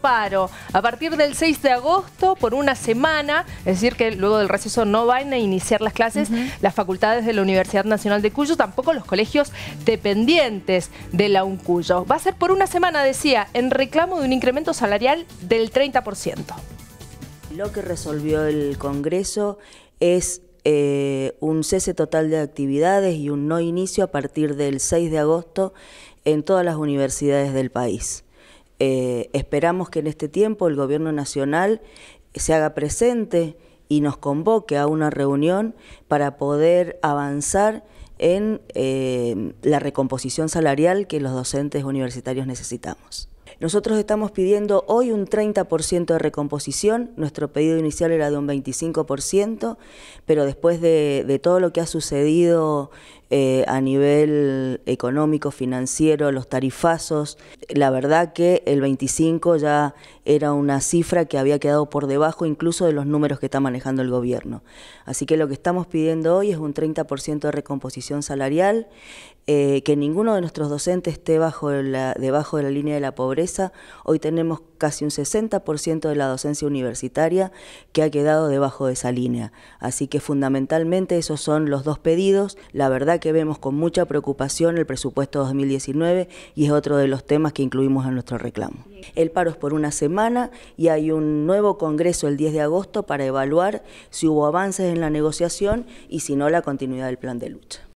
paro a partir del 6 de agosto por una semana, es decir, que luego del receso no van a iniciar las clases las facultades de la Universidad Nacional de Cuyo, tampoco los colegios dependientes de la UNCuyo. Va a ser por una semana, decía, en reclamo de un incremento salarial del 30%. Lo que resolvió el Congreso es eh, un cese total de actividades y un no inicio a partir del 6 de agosto en todas las universidades del país. Eh, esperamos que en este tiempo el Gobierno Nacional se haga presente y nos convoque a una reunión para poder avanzar en em, la recomposición salarial que los docentes universitarios necesitamos. Nosotros estamos pidiendo hoy un 30% de recomposición, nuestro pedido inicial era de un 25%, pero después de, todo lo que ha sucedido eh, a nivel económico, financiero, los tarifazos, la verdad que el 25 ya era una cifra que había quedado por debajo incluso de los números que está manejando el gobierno. Así que lo que estamos pidiendo hoy es un 30% de recomposición salarial, eh, que ninguno de nuestros docentes esté bajo debajo de la línea de la pobreza. Hoy tenemos casi un 60% de la docencia universitaria que ha quedado debajo de esa línea. Así que fundamentalmente esos son los dos pedidos. La verdad que vemos con mucha preocupación el presupuesto 2019 y es otro de los temas que incluimos en nuestro reclamo. El paro es por una semana y hay un nuevo congreso el 10 de agosto para evaluar si hubo avances en la negociación y si no la continuidad del plan de lucha.